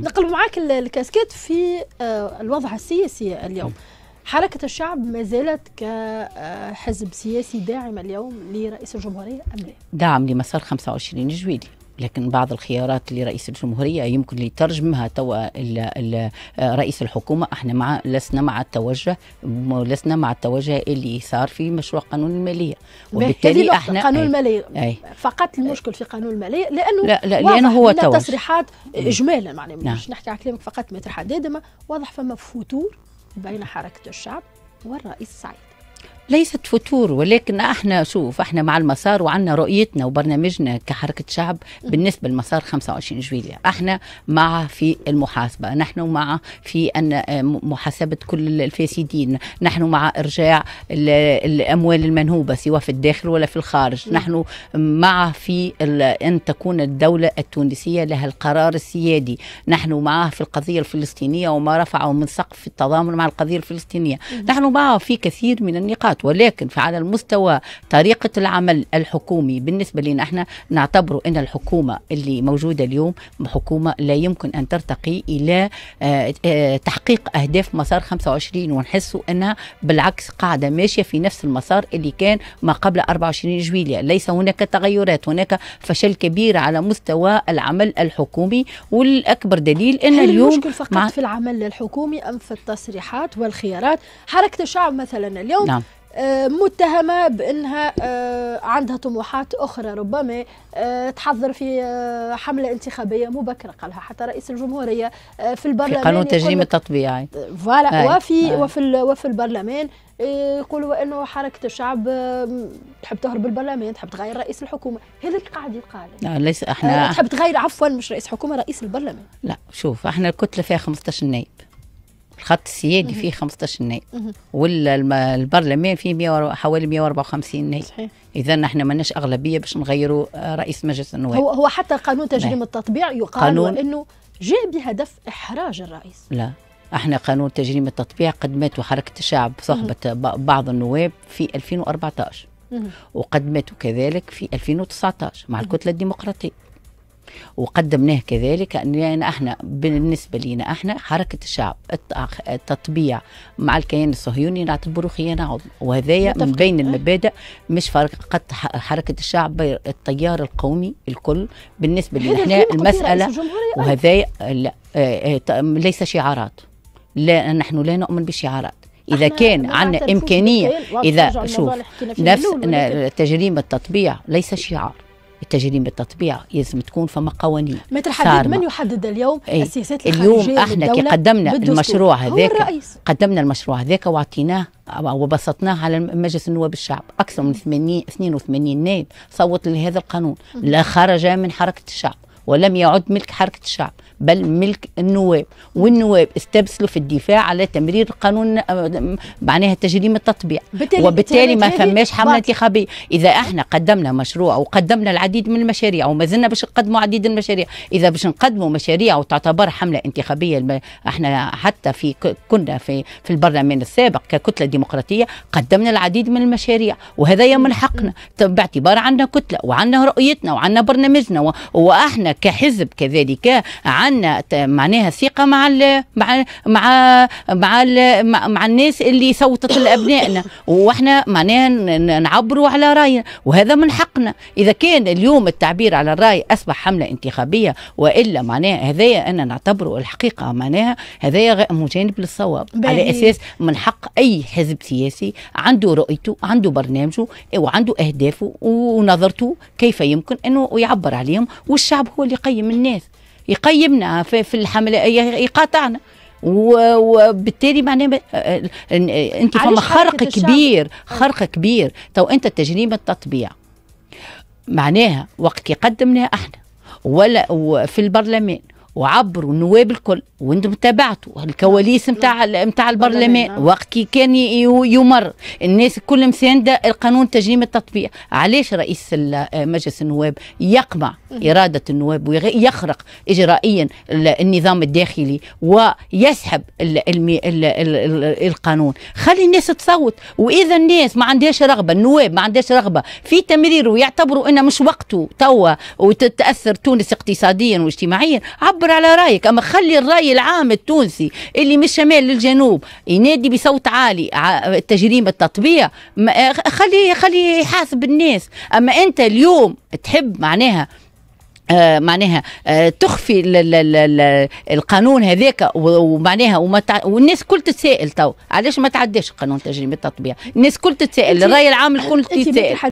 نقل معاك الكاسكيت في آه، الوضع السياسي اليوم حركة الشعب ما زالت كحزب سياسي داعم اليوم لرئيس الجمهورية أم لا؟ داعم لمسار 25 جويلي لكن بعض الخيارات لرئيس الجمهورية يمكن يترجمها توا آه، رئيس الحكومة احنا مع لسنا مع التوجه لسنا مع التوجه اللي صار في مشروع قانون المالية وبالتالي احنا قانون إيه، المالية أي فقط المشكل في قانون المالية لأنه لا لا لأنه هو توجه تصريحات إجمالا معناها نعم. مش نحكي على كلامك فقط ما تحدد واضح فما فتور بين حركة الشعب والرئيس سعيد ليست فتور ولكن احنا شوف احنا مع المسار وعندنا رؤيتنا وبرنامجنا كحركه شعب بالنسبه للمسار 25 جويلية احنا مع في المحاسبه نحن مع في ان آه، محاسبه كل الفاسدين نحن مع ارجاع الاموال المنهوبه سواء في الداخل ولا في الخارج نحن مع في ان تكون الدوله التونسيه لها القرار السيادي نحن معه في القضيه الفلسطينيه وما رفعه من سقف التضامن مع القضيه الفلسطينيه نحن معه في كثير من النقاط ولكن ولكن على المستوى طريقة العمل الحكومي بالنسبة لنا احنا نعتبر ان الحكومة اللي موجودة اليوم حكومة لا يمكن ان ترتقي الى آه، آه، تحقيق اهداف مسار 25 ونحسوا انها بالعكس قاعدة ماشية في نفس المسار اللي كان ما قبل 24 جويلية ليس هناك تغيرات هناك فشل كبير على مستوى العمل الحكومي والاكبر دليل ان اليوم المشكل فقط مع... في العمل الحكومي ام في التصريحات والخيارات حركه الشعب مثلا اليوم نعم. آه، متهمة بأنها آه، عندها طموحات أخرى ربما آه، تحضر في حملة انتخابية مبكرة قالها حتى رئيس الجمهورية في البرلمان في قانون تجريم التطبيعي فوالا وفي وفي وفي البرلمان يقولوا انه حركه الشعب تحب تهرب البرلمان تحب تغير رئيس الحكومه هذا اللي قاعد يقال لا ليس احنا تحب تغير عفوا مش رئيس حكومه رئيس البرلمان لا شوف احنا الكتله فيها 15 نائب الخط السيادي فيه 15 نائب والبرلمان فيه حوالي 154 نائب صحيح اذا احنا ماناش اغلبيه باش نغيروا آه، رئيس مجلس النواب هو هو حتى قانون تجريم نعم. التطبيع يقال قانون انه جاء بهدف احراج الرئيس لا احنا قانون تجريم التطبيع قدمته حركه الشعب صحبه بعض النواب في 2014 وقدمته كذلك في 2019 مع الكتله الديمقراطيه وقدمناه كذلك أن يعني احنا بالنسبة لنا احنا حركة الشعب التطبيع مع الكيان الصهيوني نعتبره خيانة عظمى وهذايا من بين أه. المبادئ مش فقط حركة الشعب التيار القومي الكل بالنسبة لنا احنا المسألة وهذايا لا آه، آه، ليس شعارات لا نحن لا نؤمن بشعارات اذا كان عندنا امكانيه اذا شوف نفس تجريم التطبيع ليس شعار التجريم بالتطبيع لازم تكون فما قوانين مثل حدد من يحدد اليوم أي. السياسات اليوم احنا كي قدمنا المشروع هذاك قدمنا المشروع هذاك واعطيناه وبسطناه على مجلس النواب الشعب اكثر من 80 82 نائب صوت لهذا القانون لا خرج من حركه الشعب ولم يعد ملك حركه الشعب بل ملك النواب والنواب استبسلوا في الدفاع على تمرير قانون معناها تجريم التطبيع بتالي وبالتالي ما فماش حمله انتخابيه اذا احنا قدمنا مشروع وقدمنا العديد من المشاريع وما زلنا باش نقدموا عديد المشاريع اذا باش نقدموا مشاريع وتعتبر حمله انتخابيه احنا حتى في كنا في في البرلمان السابق ككتله ديمقراطيه قدمنا العديد من المشاريع وهذا من حقنا باعتبار عندنا كتله وعندنا رؤيتنا وعندنا برنامجنا واحنا كحزب كذلك عندنا عندنا معناها ثقة مع الـ مع مع الـ مع, مع الناس اللي صوتت لابنائنا واحنا معناها نعبروا على راينا وهذا من حقنا اذا كان اليوم التعبير على الراي اصبح حمله انتخابيه والا معناها هذايا انا نعتبره الحقيقه معناها هذايا مجانب للصواب على اساس من حق اي حزب سياسي عنده رؤيته عنده برنامجه وعنده اهدافه ونظرته كيف يمكن انه يعبر عليهم والشعب هو اللي يقيم الناس يقيمنا في, في الحمله يقاطعنا وبالتالي معناه انت فما خرق كبير أه. خرق كبير تو انت تجريم التطبيع معناها وقت يقدمنا احنا ولا في البرلمان وعبروا النواب الكل وانتم تابعتوا الكواليس نتاع نتاع البرلمان وقت كي كان يمر الناس الكل مسانده القانون تجريم التطبيع علاش رئيس مجلس النواب يقمع اراده النواب ويخرق اجرائيا النظام الداخلي ويسحب القانون خلي الناس تصوت واذا الناس ما عندهاش رغبه النواب ما عندهاش رغبه في تمريره ويعتبروا انه مش وقته توا وتتاثر تونس اقتصاديا واجتماعيا عبر عبر على رايك اما خلي الراي العام التونسي اللي من الشمال للجنوب ينادي بصوت عالي تجريم التطبيع خليه خليه يحاسب الناس اما انت اليوم تحب معناها آه معناها آه تخفي القانون هذاك ومعناها وما تع... والناس كل تتساءل تو علاش ما تعداش قانون تجريم التطبيع الناس كل تتساءل الراي العام الكل تتسائل